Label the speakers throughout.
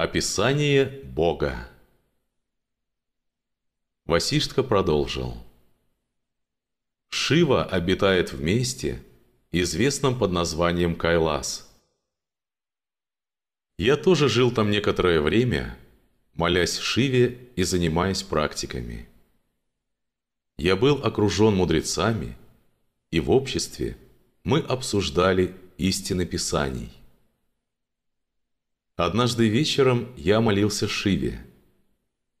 Speaker 1: Описание Бога Васиштха продолжил. Шива обитает в месте, известном под названием Кайлас. Я тоже жил там некоторое время, молясь Шиве и занимаясь практиками. Я был окружен мудрецами, и в обществе мы обсуждали истины Писаний. Однажды вечером я молился Шиве.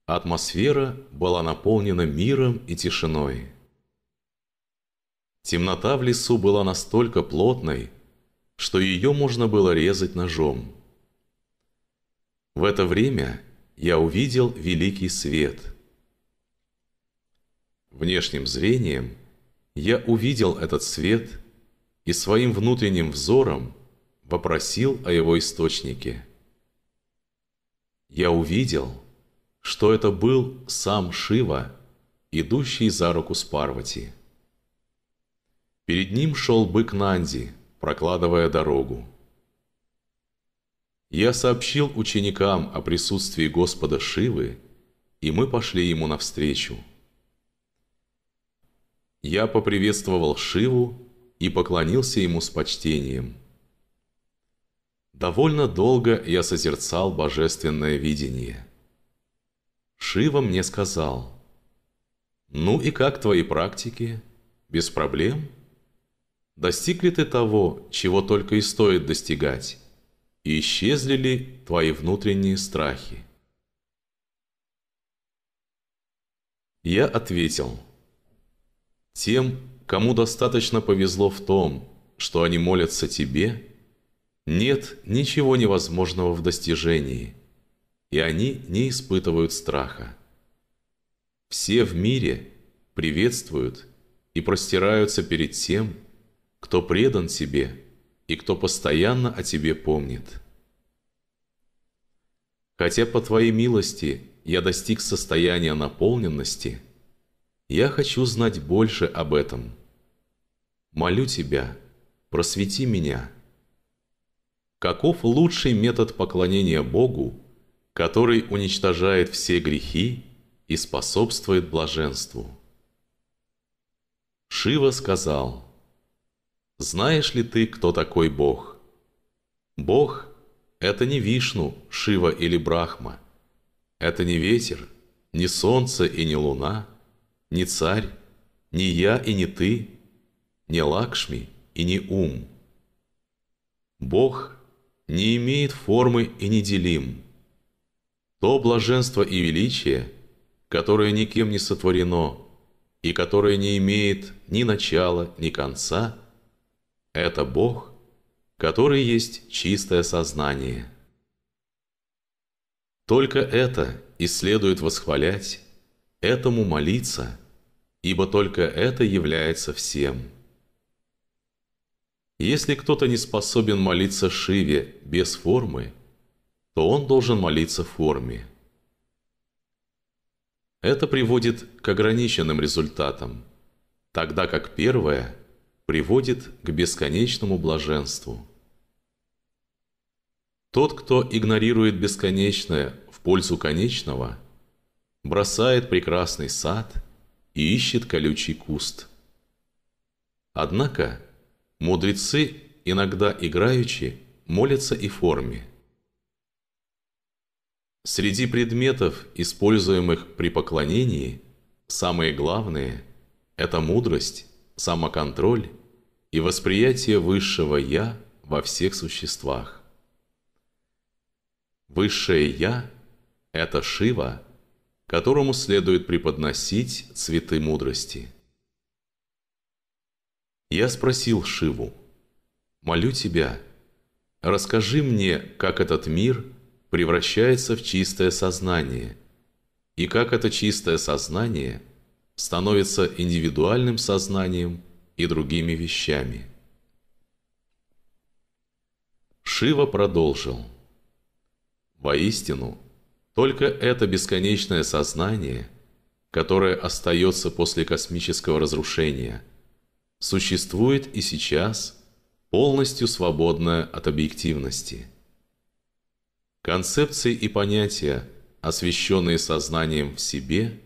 Speaker 1: Атмосфера была наполнена миром и тишиной. Темнота в лесу была настолько плотной, что ее можно было резать ножом. В это время я увидел великий свет. Внешним зрением я увидел этот свет и своим внутренним взором вопросил о его источнике – я увидел, что это был сам Шива, идущий за руку с Парвати. Перед ним шел бык Нанди, прокладывая дорогу. Я сообщил ученикам о присутствии Господа Шивы, и мы пошли ему навстречу. Я поприветствовал Шиву и поклонился ему с почтением – Довольно долго я созерцал божественное видение. Шива мне сказал, «Ну и как твои практики? Без проблем? Достиг ли ты того, чего только и стоит достигать? И исчезли ли твои внутренние страхи?» Я ответил, «Тем, кому достаточно повезло в том, что они молятся тебе, — нет ничего невозможного в достижении, и они не испытывают страха. Все в мире приветствуют и простираются перед тем, кто предан тебе и кто постоянно о тебе помнит. Хотя по твоей милости я достиг состояния наполненности, я хочу знать больше об этом. Молю тебя, просвети меня – каков лучший метод поклонения Богу, который уничтожает все грехи и способствует блаженству. Шива сказал, «Знаешь ли ты, кто такой Бог? Бог – это не Вишну, Шива или Брахма. Это не ветер, не солнце и не луна, не царь, не я и не ты, не Лакшми и не ум. Бог – не имеет формы и неделим. То блаженство и величие, которое никем не сотворено, и которое не имеет ни начала, ни конца, это Бог, который есть чистое сознание. Только это и следует восхвалять, этому молиться, ибо только это является всем. Если кто-то не способен молиться Шиве без формы, то он должен молиться в форме. Это приводит к ограниченным результатам, тогда как первое приводит к бесконечному блаженству. Тот, кто игнорирует бесконечное в пользу конечного, бросает прекрасный сад и ищет колючий куст. Однако, Мудрецы, иногда играючи, молятся и форме. Среди предметов, используемых при поклонении, самые главные – это мудрость, самоконтроль и восприятие высшего «я» во всех существах. Высшее «я» – это Шива, которому следует преподносить цветы мудрости – я спросил Шиву, «Молю тебя, расскажи мне, как этот мир превращается в чистое сознание, и как это чистое сознание становится индивидуальным сознанием и другими вещами». Шива продолжил. «Воистину, только это бесконечное сознание, которое остается после космического разрушения – существует и сейчас, полностью свободная от объективности. Концепции и понятия, освещенные сознанием в себе,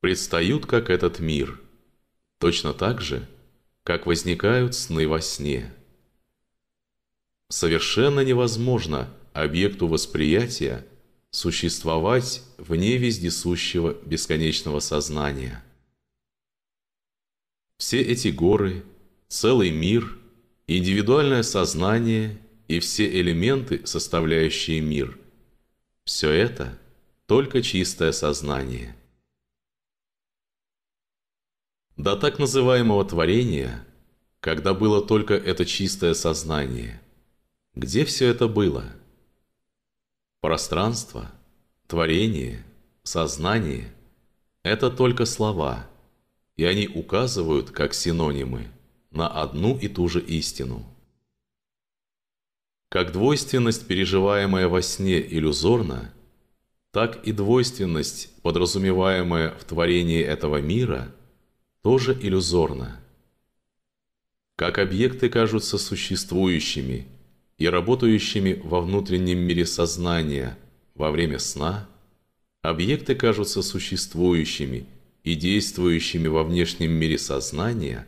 Speaker 1: предстают как этот мир, точно так же, как возникают сны во сне. Совершенно невозможно объекту восприятия существовать вне вездесущего бесконечного сознания – все эти горы, целый мир, индивидуальное сознание и все элементы, составляющие мир. Все это только чистое сознание. До так называемого творения, когда было только это чистое сознание, где все это было? Пространство, творение, сознание – это только слова – и они указывают, как синонимы, на одну и ту же истину. Как двойственность, переживаемая во сне, иллюзорна, так и двойственность, подразумеваемая в творении этого мира, тоже иллюзорна. Как объекты кажутся существующими и работающими во внутреннем мире сознания во время сна, объекты кажутся существующими – и действующими во внешнем мире сознания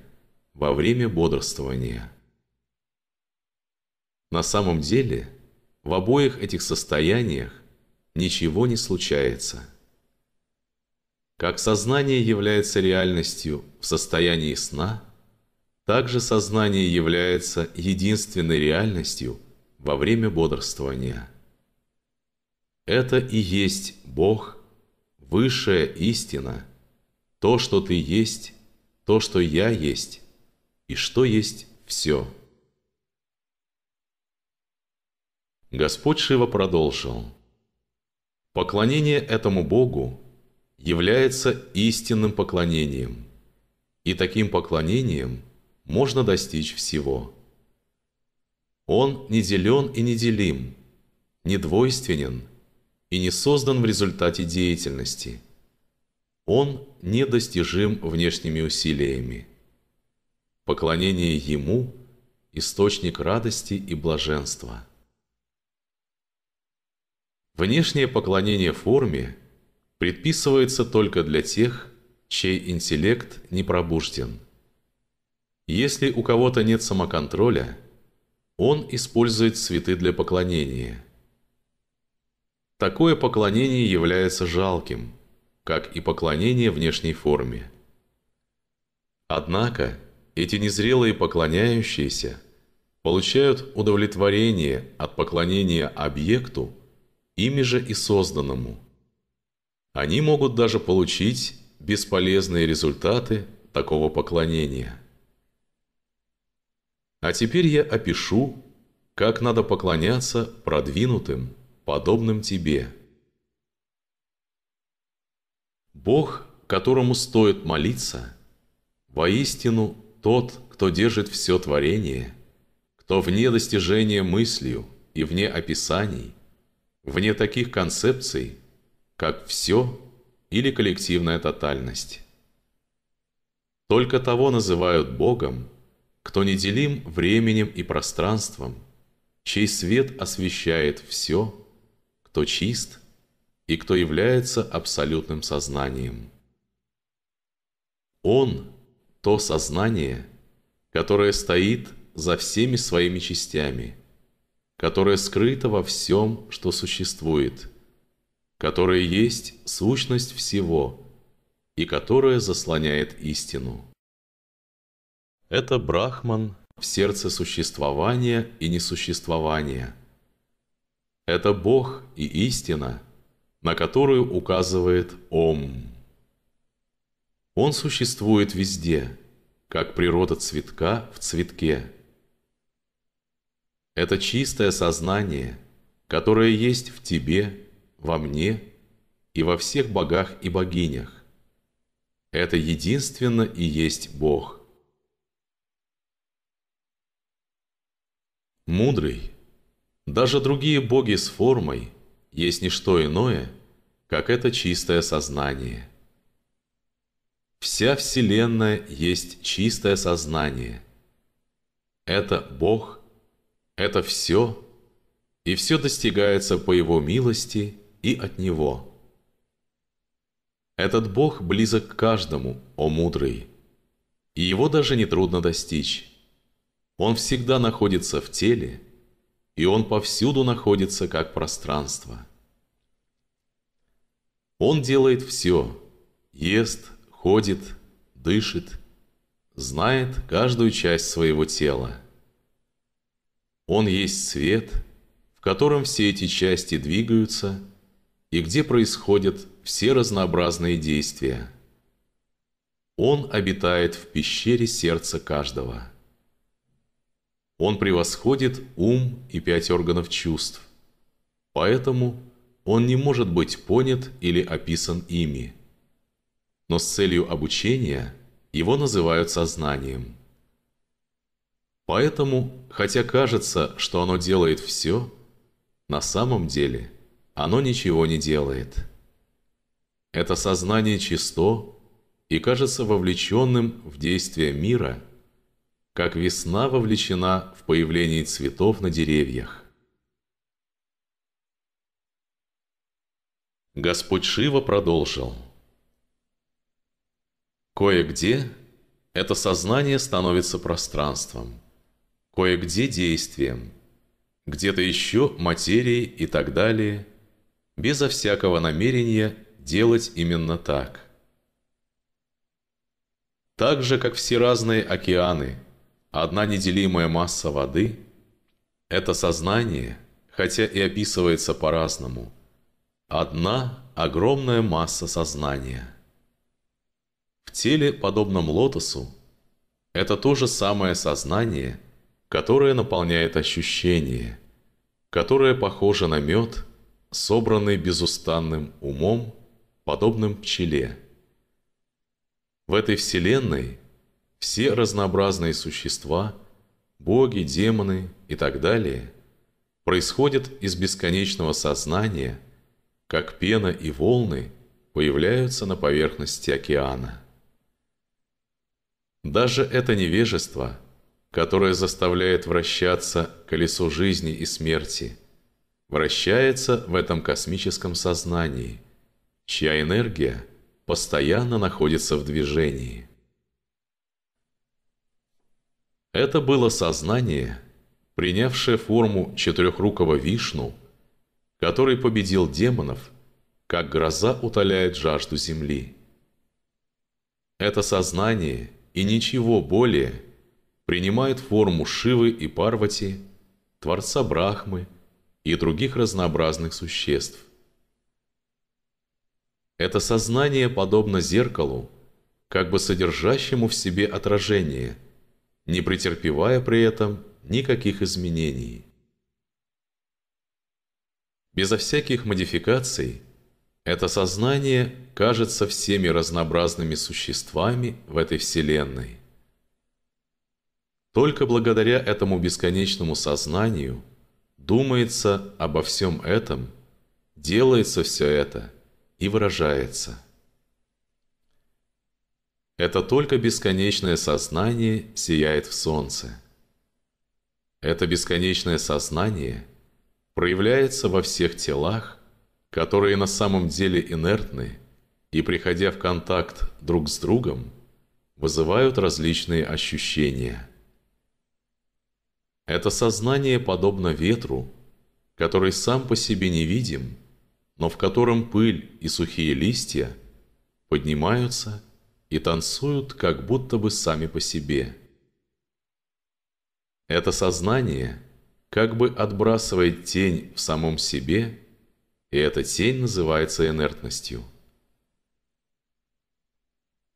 Speaker 1: во время бодрствования. На самом деле, в обоих этих состояниях ничего не случается. Как сознание является реальностью в состоянии сна, так же сознание является единственной реальностью во время бодрствования. Это и есть Бог, высшая истина – то, что ты есть, то, что я есть, и что есть все. Господь Шива продолжил. Поклонение этому Богу является истинным поклонением, и таким поклонением можно достичь всего. Он не делен и неделим, не двойственен и не создан в результате деятельности. Он недостижим внешними усилиями. Поклонение Ему – источник радости и блаженства. Внешнее поклонение форме предписывается только для тех, чей интеллект не пробужден. Если у кого-то нет самоконтроля, он использует цветы для поклонения. Такое поклонение является жалким – как и поклонение внешней форме. Однако эти незрелые поклоняющиеся получают удовлетворение от поклонения объекту, ими же и созданному. Они могут даже получить бесполезные результаты такого поклонения. А теперь я опишу, как надо поклоняться продвинутым, подобным тебе – Бог, которому стоит молиться, воистину тот, кто держит все творение, кто вне достижения мыслью и вне описаний, вне таких концепций, как «все» или коллективная тотальность. Только того называют Богом, кто неделим временем и пространством, чей свет освещает все, кто чист – и кто является абсолютным сознанием. Он – то сознание, которое стоит за всеми своими частями, которое скрыто во всем, что существует, которое есть сущность всего и которое заслоняет истину. Это Брахман в сердце существования и несуществования. Это Бог и истина – на которую указывает Ом. Он существует везде, как природа цветка в цветке. Это чистое сознание, которое есть в тебе, во мне и во всех богах и богинях. Это единственно и есть Бог. Мудрый, даже другие боги с формой есть не что иное, как это чистое сознание. Вся Вселенная есть чистое сознание. Это Бог, это все, и все достигается по Его милости и от Него. Этот Бог близок к каждому, о мудрый, и Его даже нетрудно достичь. Он всегда находится в теле, и Он повсюду находится как пространство. Он делает все. Ест, ходит, дышит, знает каждую часть своего тела. Он есть свет, в котором все эти части двигаются и где происходят все разнообразные действия. Он обитает в пещере сердца каждого. Он превосходит ум и пять органов чувств, поэтому он не может быть понят или описан ими. Но с целью обучения его называют сознанием. Поэтому, хотя кажется, что оно делает все, на самом деле оно ничего не делает. Это сознание чисто и кажется вовлеченным в действие мира, как весна вовлечена в появление цветов на деревьях. Господь Шива продолжил. Кое-где это сознание становится пространством, кое-где действием, где-то еще материей и так далее, безо всякого намерения делать именно так. Так же, как все разные океаны, одна неделимая масса воды – это сознание, хотя и описывается по-разному – Одна огромная масса сознания. В теле, подобном лотосу, это то же самое сознание, которое наполняет ощущение, которое похоже на мед, собранный безустанным умом, подобным пчеле. В этой вселенной все разнообразные существа, боги, демоны и так далее происходят из бесконечного сознания – как пена и волны появляются на поверхности океана. Даже это невежество, которое заставляет вращаться колесо жизни и смерти, вращается в этом космическом сознании, чья энергия постоянно находится в движении. Это было сознание, принявшее форму четырехрукого Вишну – который победил демонов, как гроза утоляет жажду земли. Это сознание и ничего более принимает форму Шивы и Парвати, Творца Брахмы и других разнообразных существ. Это сознание подобно зеркалу, как бы содержащему в себе отражение, не претерпевая при этом никаких изменений безо всяких модификаций, это сознание кажется всеми разнообразными существами в этой Вселенной. Только благодаря этому бесконечному сознанию думается обо всем этом, делается все это и выражается. Это только бесконечное сознание сияет в солнце. Это бесконечное сознание – проявляется во всех телах, которые на самом деле инертны и, приходя в контакт друг с другом, вызывают различные ощущения. Это сознание подобно ветру, который сам по себе невидим, но в котором пыль и сухие листья поднимаются и танцуют как будто бы сами по себе. Это сознание – как бы отбрасывает тень в самом себе, и эта тень называется инертностью.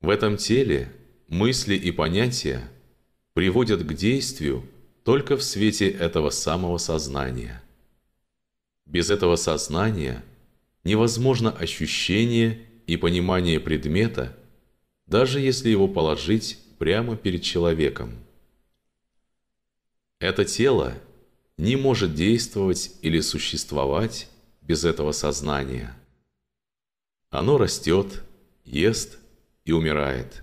Speaker 1: В этом теле мысли и понятия приводят к действию только в свете этого самого сознания. Без этого сознания невозможно ощущение и понимание предмета, даже если его положить прямо перед человеком. Это тело – не может действовать или существовать без этого сознания. Оно растет, ест и умирает.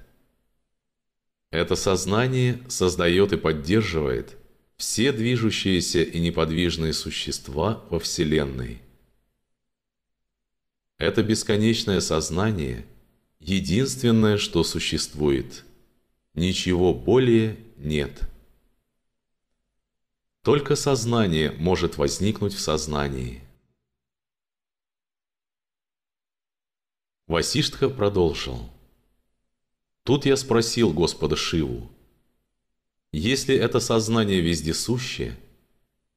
Speaker 1: Это сознание создает и поддерживает все движущиеся и неподвижные существа во Вселенной. Это бесконечное сознание – единственное, что существует. Ничего более нет. Только сознание может возникнуть в сознании. Васиштха продолжил. Тут я спросил Господа Шиву, если это сознание вездесущее,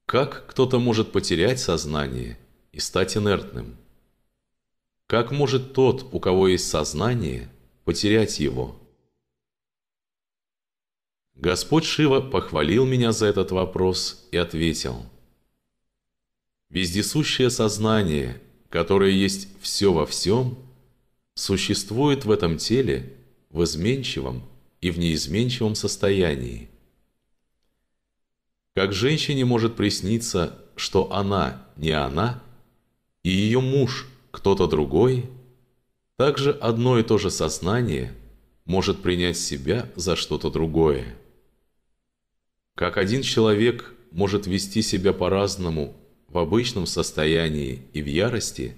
Speaker 1: как кто-то может потерять сознание и стать инертным? Как может тот, у кого есть сознание, потерять его? Господь Шива похвалил меня за этот вопрос и ответил. Вездесущее сознание, которое есть все во всем, существует в этом теле в изменчивом и в неизменчивом состоянии. Как женщине может присниться, что она не она, и ее муж кто-то другой, так же одно и то же сознание может принять себя за что-то другое. Как один человек может вести себя по-разному в обычном состоянии и в ярости,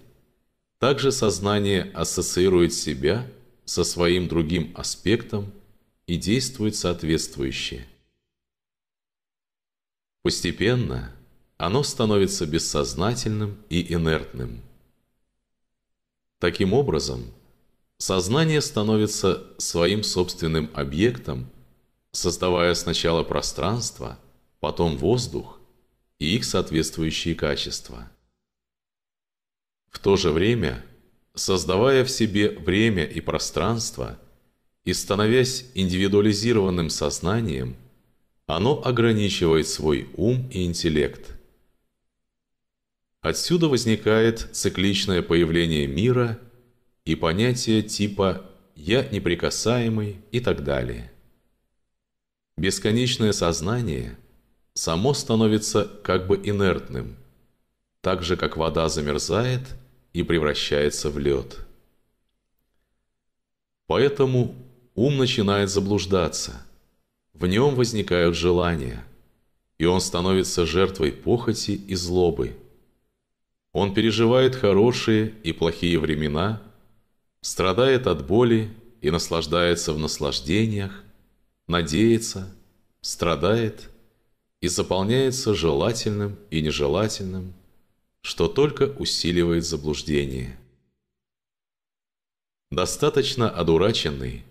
Speaker 1: также сознание ассоциирует себя со своим другим аспектом и действует соответствующе. Постепенно оно становится бессознательным и инертным. Таким образом, сознание становится своим собственным объектом – создавая сначала пространство, потом воздух и их соответствующие качества. В то же время, создавая в себе время и пространство и становясь индивидуализированным сознанием, оно ограничивает свой ум и интеллект. Отсюда возникает цикличное появление мира и понятие типа «я неприкасаемый» и так далее. Бесконечное сознание само становится как бы инертным, так же, как вода замерзает и превращается в лед. Поэтому ум начинает заблуждаться, в нем возникают желания, и он становится жертвой похоти и злобы. Он переживает хорошие и плохие времена, страдает от боли и наслаждается в наслаждениях, надеется, страдает и заполняется желательным и нежелательным, что только усиливает заблуждение. Достаточно одураченный,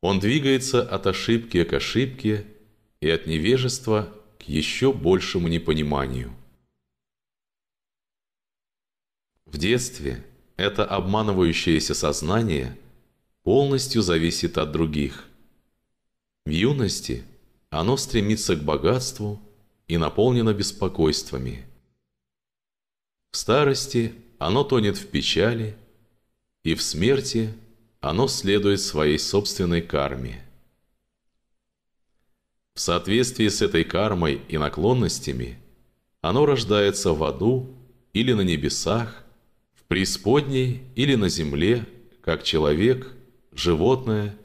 Speaker 1: он двигается от ошибки к ошибке и от невежества к еще большему непониманию. В детстве это обманывающееся сознание полностью зависит от других. В юности оно стремится к богатству и наполнено беспокойствами. В старости оно тонет в печали, и в смерти оно следует своей собственной карме. В соответствии с этой кармой и наклонностями оно рождается в аду или на небесах, в преисподней или на земле, как человек, животное –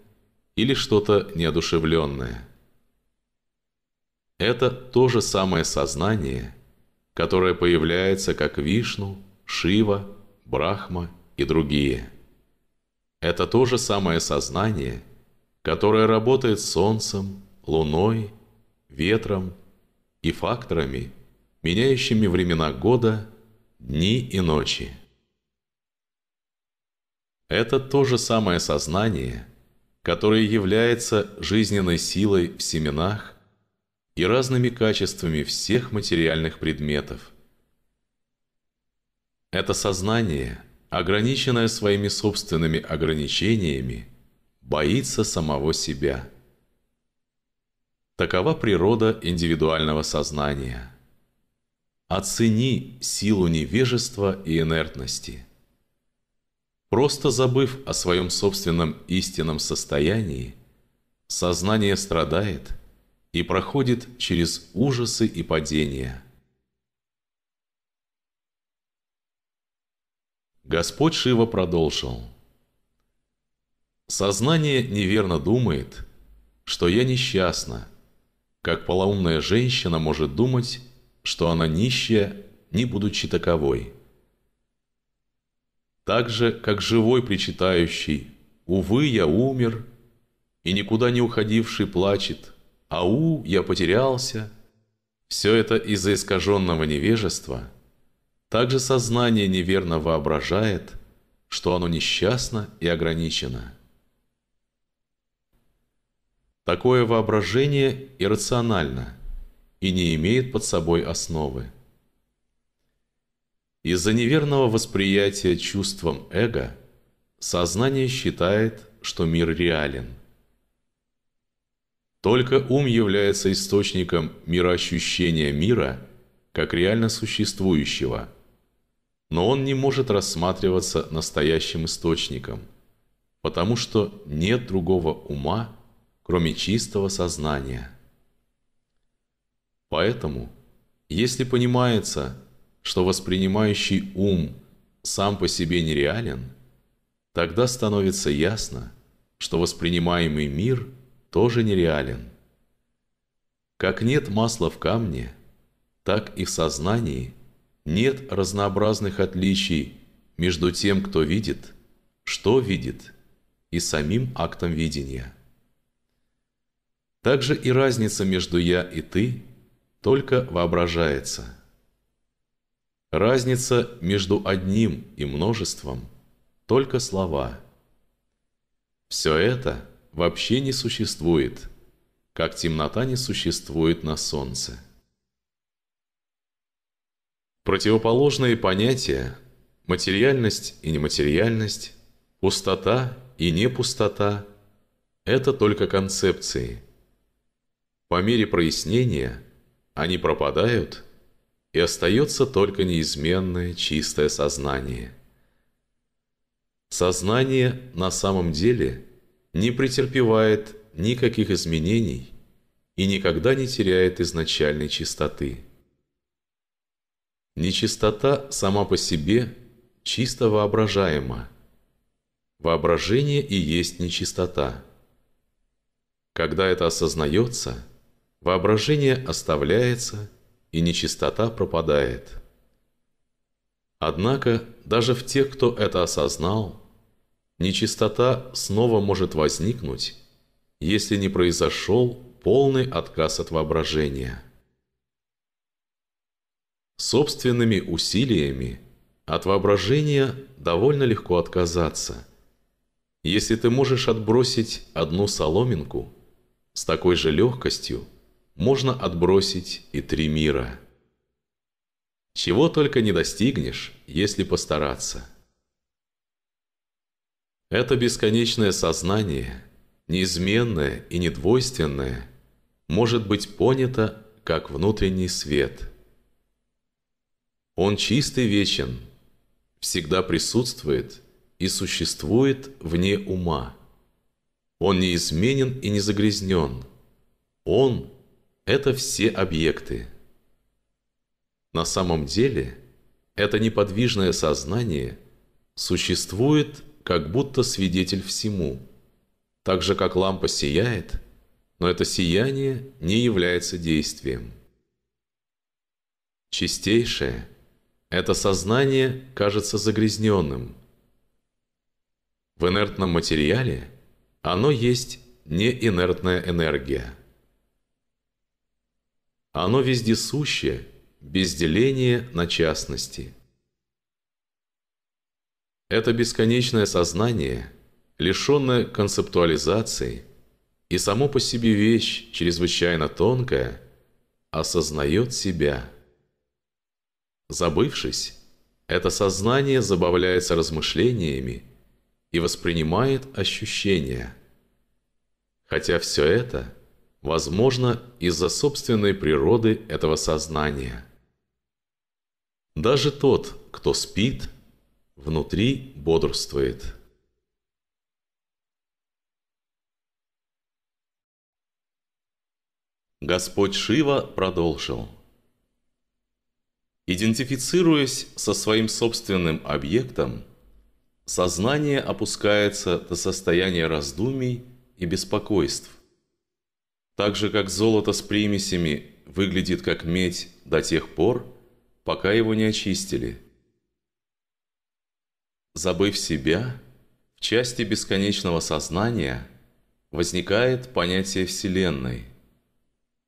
Speaker 1: или что-то неодушевленное. Это то же самое сознание, которое появляется как Вишну, Шива, Брахма и другие. Это то же самое сознание, которое работает солнцем, луной, ветром и факторами, меняющими времена года, дни и ночи. Это то же самое сознание – которое является жизненной силой в семенах и разными качествами всех материальных предметов. Это сознание, ограниченное своими собственными ограничениями, боится самого себя. Такова природа индивидуального сознания. Оцени силу невежества и инертности. Просто забыв о своем собственном истинном состоянии, сознание страдает и проходит через ужасы и падения. Господь Шива продолжил. Сознание неверно думает, что я несчастна, как полоумная женщина может думать, что она нищая, не будучи таковой так же, как живой причитающий. Увы, я умер, и никуда не уходивший плачет. Ау, я потерялся. Все это из-за искаженного невежества. Также сознание неверно воображает, что оно несчастно и ограничено. Такое воображение иррационально и не имеет под собой основы. Из-за неверного восприятия чувством эго сознание считает, что мир реален. Только ум является источником мироощущения мира как реально существующего, но он не может рассматриваться настоящим источником, потому что нет другого ума, кроме чистого сознания. Поэтому, если понимается, что воспринимающий ум сам по себе нереален, тогда становится ясно, что воспринимаемый мир тоже нереален. Как нет масла в камне, так и в сознании нет разнообразных отличий между тем, кто видит, что видит, и самим актом видения. Также и разница между «я» и «ты» только воображается – Разница между одним и множеством – только слова. Все это вообще не существует, как темнота не существует на солнце. Противоположные понятия – материальность и нематериальность, пустота и непустота – это только концепции. По мере прояснения они пропадают – и остается только неизменное чистое сознание. Сознание на самом деле не претерпевает никаких изменений и никогда не теряет изначальной чистоты. Нечистота сама по себе чисто воображаема. Воображение и есть нечистота. Когда это осознается, воображение оставляется – и нечистота пропадает. Однако, даже в тех, кто это осознал, нечистота снова может возникнуть, если не произошел полный отказ от воображения. Собственными усилиями от воображения довольно легко отказаться. Если ты можешь отбросить одну соломинку с такой же легкостью, можно отбросить и три мира. Чего только не достигнешь, если постараться. Это бесконечное сознание, неизменное и недвойственное, может быть понято как внутренний свет. Он чист и вечен, всегда присутствует и существует вне ума. Он неизменен и не загрязнен. Он это все объекты. На самом деле, это неподвижное сознание существует как будто свидетель всему. Так же, как лампа сияет, но это сияние не является действием. Чистейшее – это сознание кажется загрязненным. В инертном материале оно есть неинертная энергия – а оно вездесущее, без деления на частности. Это бесконечное сознание, лишенное концептуализации, и само по себе вещь, чрезвычайно тонкая, осознает себя. Забывшись, это сознание забавляется размышлениями и воспринимает ощущения. Хотя все это – Возможно, из-за собственной природы этого сознания. Даже тот, кто спит, внутри бодрствует. Господь Шива продолжил. Идентифицируясь со своим собственным объектом, сознание опускается до состояния раздумий и беспокойств – так же, как золото с примесями выглядит как медь до тех пор, пока его не очистили. Забыв себя, в части бесконечного сознания возникает понятие Вселенной.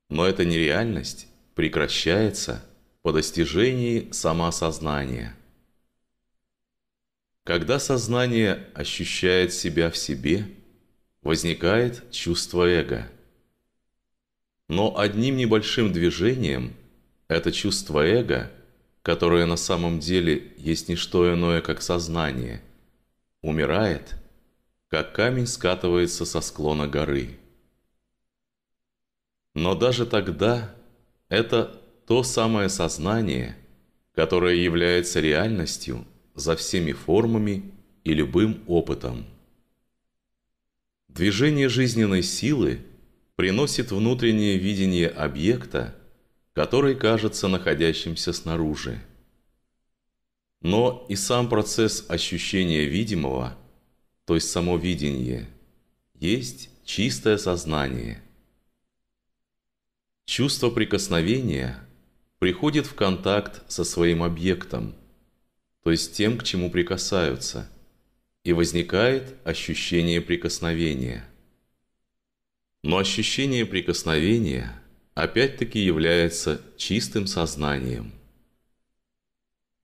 Speaker 1: Но эта нереальность прекращается по достижении самосознания. Когда сознание ощущает себя в себе, возникает чувство эго – но одним небольшим движением это чувство эго, которое на самом деле есть не что иное, как сознание, умирает, как камень скатывается со склона горы. Но даже тогда это то самое сознание, которое является реальностью за всеми формами и любым опытом. Движение жизненной силы – приносит внутреннее видение объекта, который кажется находящимся снаружи. Но и сам процесс ощущения видимого, то есть само видение, есть чистое сознание. Чувство прикосновения приходит в контакт со своим объектом, то есть тем, к чему прикасаются, и возникает ощущение прикосновения – но ощущение прикосновения опять-таки является чистым сознанием.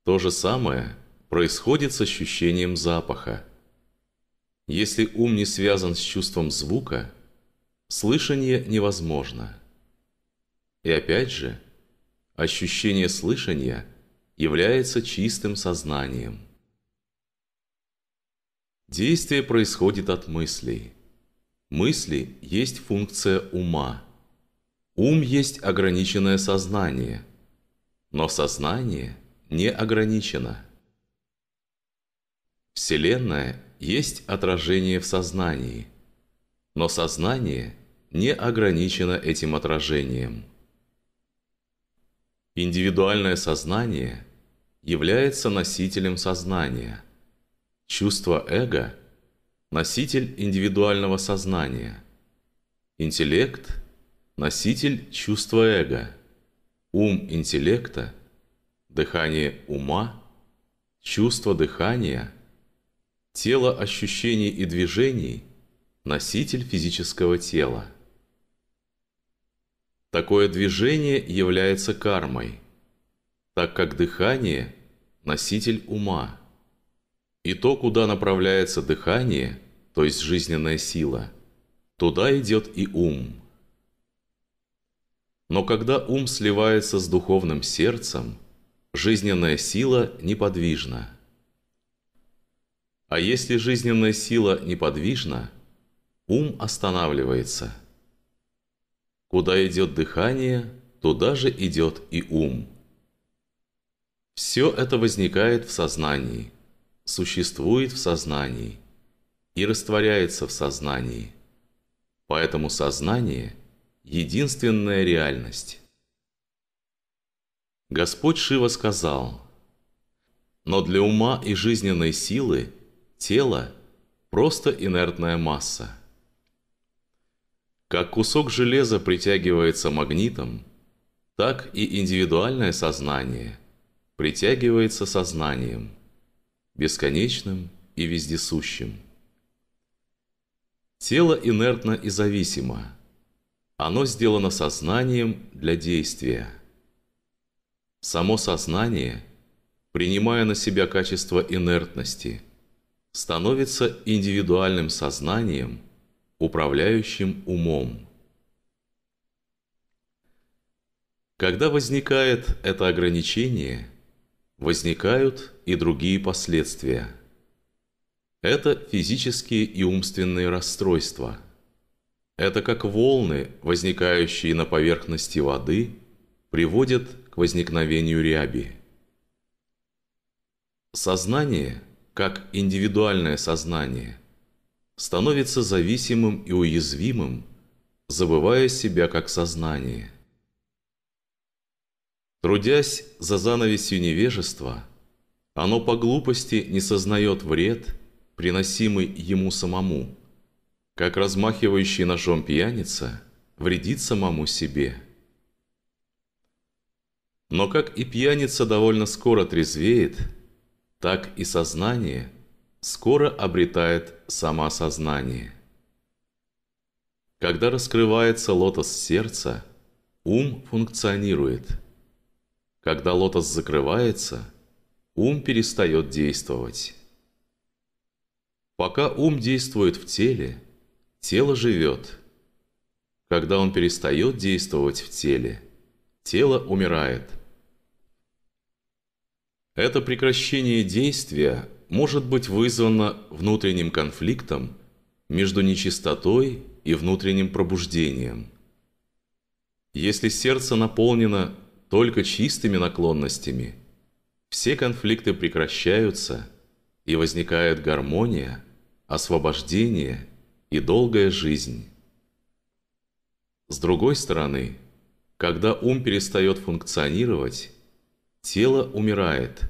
Speaker 1: То же самое происходит с ощущением запаха. Если ум не связан с чувством звука, слышание невозможно. И опять же, ощущение слышания является чистым сознанием. Действие происходит от мыслей – Мысли есть функция ума. Ум есть ограниченное сознание. Но сознание не ограничено. Вселенная есть отражение в сознании. Но сознание не ограничено этим отражением. Индивидуальное сознание является носителем сознания. Чувство эго – носитель индивидуального сознания. Интеллект – носитель чувства эго. Ум интеллекта, дыхание ума, чувство дыхания, тело ощущений и движений – носитель физического тела. Такое движение является кармой, так как дыхание – носитель ума. И то, куда направляется дыхание – то есть жизненная сила. Туда идет и ум. Но когда ум сливается с духовным сердцем, жизненная сила неподвижна. А если жизненная сила неподвижна, ум останавливается. Куда идет дыхание, туда же идет и ум. Все это возникает в сознании, существует в сознании и растворяется в сознании. Поэтому сознание – единственная реальность. Господь Шива сказал, «Но для ума и жизненной силы тело – просто инертная масса. Как кусок железа притягивается магнитом, так и индивидуальное сознание притягивается сознанием, бесконечным и вездесущим. Тело инертно и зависимо. Оно сделано сознанием для действия. Само сознание, принимая на себя качество инертности, становится индивидуальным сознанием, управляющим умом. Когда возникает это ограничение, возникают и другие последствия – это физические и умственные расстройства. Это как волны, возникающие на поверхности воды, приводят к возникновению ряби. Сознание, как индивидуальное сознание, становится зависимым и уязвимым, забывая себя как сознание. Трудясь за занавесью невежества, оно по глупости не сознает вред – приносимый ему самому. Как размахивающий ножом пьяница вредит самому себе. Но как и пьяница довольно скоро трезвеет, так и сознание скоро обретает самосознание. Когда раскрывается лотос сердца, ум функционирует. Когда лотос закрывается, ум перестает действовать. Пока ум действует в теле, тело живет. Когда он перестает действовать в теле, тело умирает. Это прекращение действия может быть вызвано внутренним конфликтом между нечистотой и внутренним пробуждением. Если сердце наполнено только чистыми наклонностями, все конфликты прекращаются – и возникает гармония, освобождение и долгая жизнь. С другой стороны, когда ум перестает функционировать, тело умирает,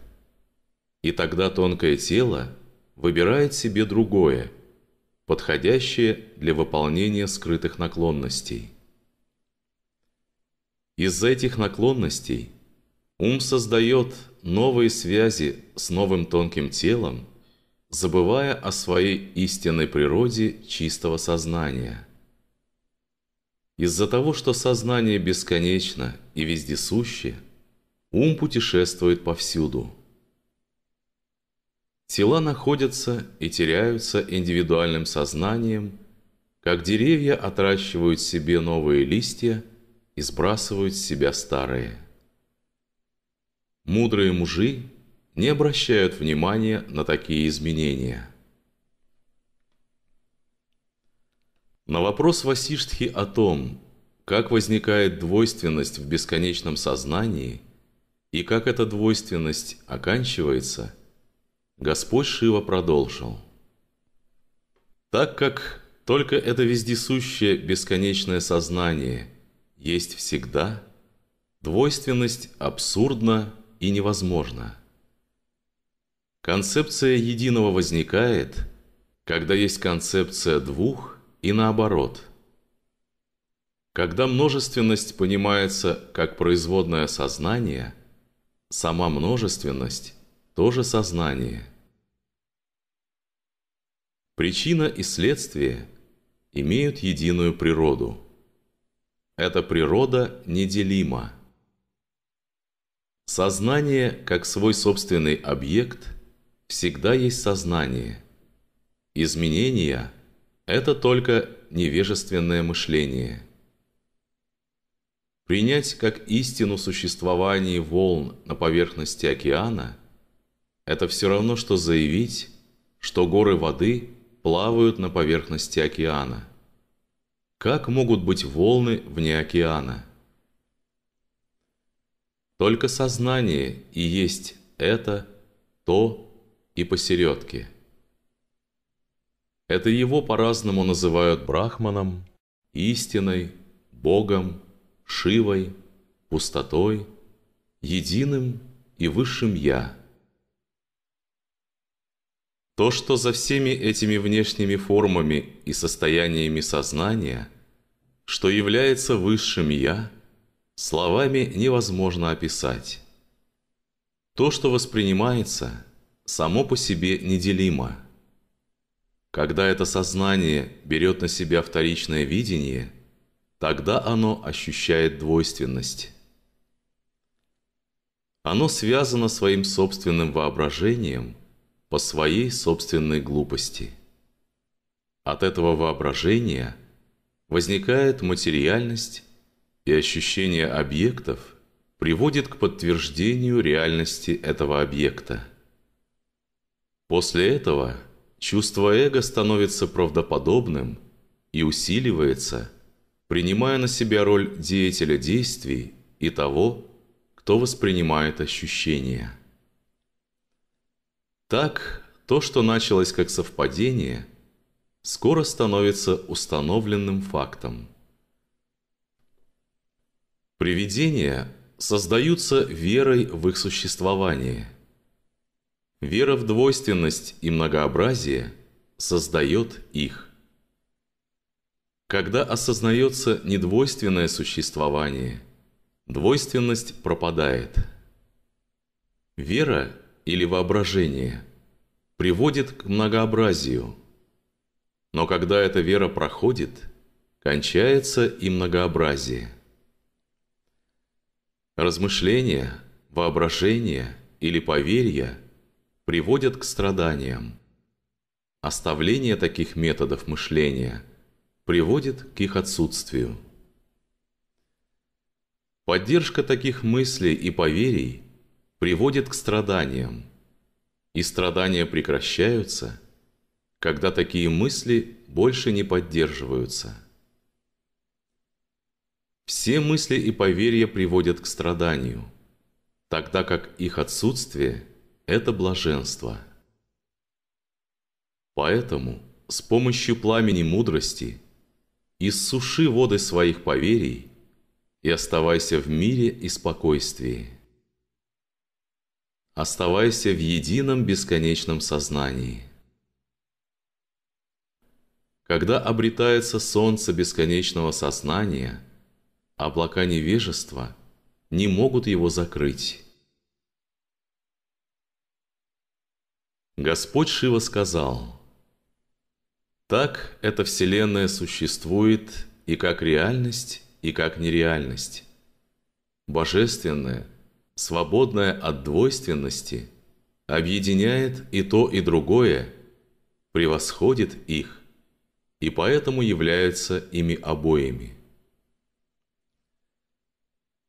Speaker 1: и тогда тонкое тело выбирает себе другое, подходящее для выполнения скрытых наклонностей. Из за этих наклонностей Ум создает новые связи с новым тонким телом, забывая о своей истинной природе чистого сознания. Из-за того, что сознание бесконечно и вездесуще, ум путешествует повсюду. Тела находятся и теряются индивидуальным сознанием, как деревья отращивают себе новые листья и сбрасывают с себя старые – Мудрые мужи не обращают внимания на такие изменения. На вопрос Васиштхи о том, как возникает двойственность в бесконечном сознании и как эта двойственность оканчивается, Господь Шива продолжил. Так как только это вездесущее бесконечное сознание есть всегда, двойственность абсурдна и невозможно. Концепция единого возникает, когда есть концепция двух и наоборот. Когда множественность понимается как производное сознание, сама множественность – тоже сознание. Причина и следствие имеют единую природу. Эта природа неделима. Сознание, как свой собственный объект, всегда есть сознание. Изменения – это только невежественное мышление. Принять как истину существование волн на поверхности океана – это все равно, что заявить, что горы воды плавают на поверхности океана. Как могут быть волны вне океана – только сознание и есть это, то и посередке. Это его по-разному называют брахманом, истиной, богом, шивой, пустотой, единым и высшим «я». То, что за всеми этими внешними формами и состояниями сознания, что является высшим «я», словами невозможно описать. То, что воспринимается, само по себе неделимо. Когда это сознание берет на себя вторичное видение, тогда оно ощущает двойственность. Оно связано своим собственным воображением по своей собственной глупости. От этого воображения возникает материальность и ощущение объектов приводит к подтверждению реальности этого объекта. После этого чувство эго становится правдоподобным и усиливается, принимая на себя роль деятеля действий и того, кто воспринимает ощущения. Так, то, что началось как совпадение, скоро становится установленным фактом – Привидения создаются верой в их существование. Вера в двойственность и многообразие создает их. Когда осознается недвойственное существование, двойственность пропадает. Вера или воображение приводит к многообразию, но когда эта вера проходит, кончается и многообразие – Размышления, воображение или поверье приводят к страданиям. Оставление таких методов мышления приводит к их отсутствию. Поддержка таких мыслей и поверий приводит к страданиям, и страдания прекращаются, когда такие мысли больше не поддерживаются – все мысли и поверья приводят к страданию, тогда как их отсутствие – это блаженство. Поэтому с помощью пламени мудрости иссуши воды своих поверий и оставайся в мире и спокойствии. Оставайся в едином бесконечном сознании. Когда обретается солнце бесконечного сознания – Облака невежества не могут его закрыть. Господь Шива сказал, «Так эта Вселенная существует и как реальность, и как нереальность. Божественное, свободное от двойственности, объединяет и то, и другое, превосходит их, и поэтому является ими обоими.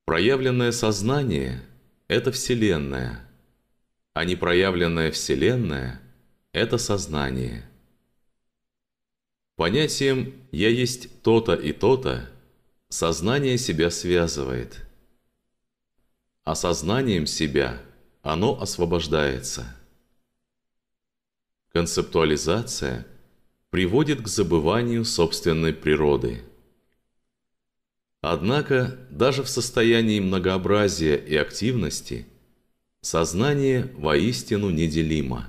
Speaker 1: Проявленное сознание – это Вселенная, а непроявленная Вселенная – это сознание. Понятием «я есть то-то и то-то» сознание себя связывает, а сознанием себя оно освобождается. Концептуализация приводит к забыванию собственной природы – Однако, даже в состоянии многообразия и активности, сознание воистину неделимо.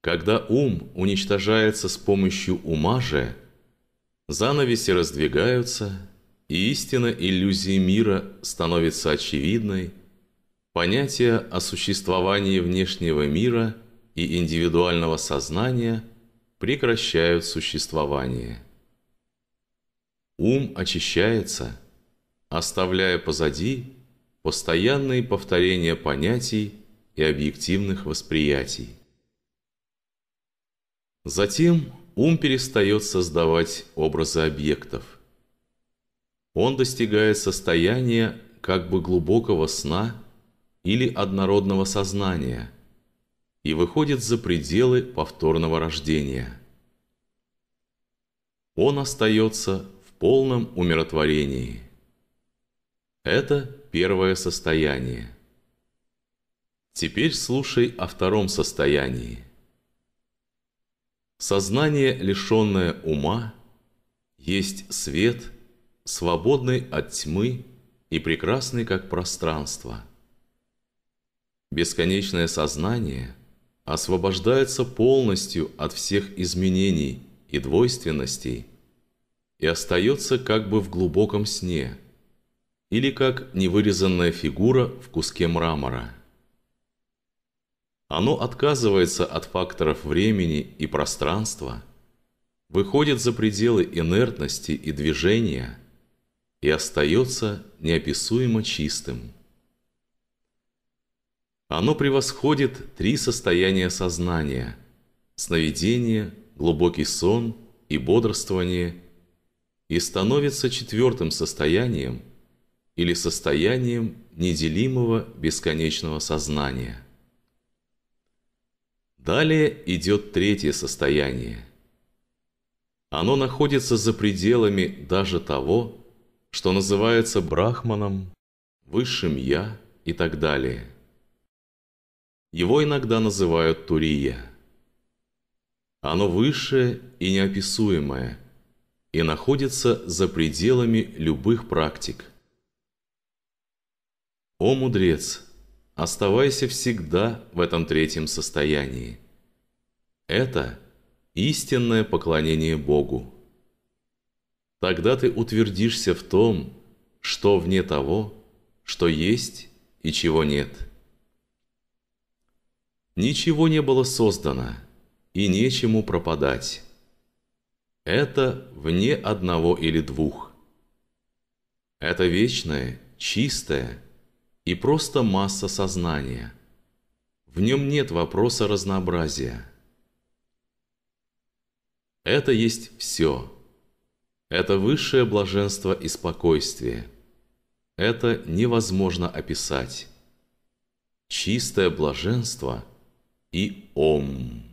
Speaker 1: Когда ум уничтожается с помощью ума же, занавеси раздвигаются, и истина иллюзии мира становится очевидной, Понятия о существовании внешнего мира и индивидуального сознания прекращают существование – Ум очищается, оставляя позади постоянные повторения понятий и объективных восприятий. Затем ум перестает создавать образы объектов. Он достигает состояния как бы глубокого сна или однородного сознания и выходит за пределы повторного рождения. Он остается полном умиротворении. Это первое состояние. Теперь слушай о втором состоянии. Сознание, лишенное ума, есть свет, свободный от тьмы и прекрасный как пространство. Бесконечное сознание освобождается полностью от всех изменений и двойственностей – и остается как бы в глубоком сне, или как невырезанная фигура в куске мрамора. Оно отказывается от факторов времени и пространства, выходит за пределы инертности и движения и остается неописуемо чистым. Оно превосходит три состояния сознания – сновидение, глубокий сон и бодрствование – и становится четвертым состоянием или состоянием неделимого бесконечного сознания. Далее идет третье состояние. Оно находится за пределами даже того, что называется брахманом, высшим «я» и так далее. Его иногда называют Турия. Оно высшее и неописуемое – и находится за пределами любых практик. О мудрец, оставайся всегда в этом третьем состоянии. Это истинное поклонение Богу. Тогда ты утвердишься в том, что вне того, что есть и чего нет. Ничего не было создано, и нечему пропадать это вне одного или двух. Это вечное, чистое и просто масса сознания. В нем нет вопроса разнообразия. Это есть все. Это высшее блаженство и спокойствие. Это невозможно описать. Чистое блаженство и Ом.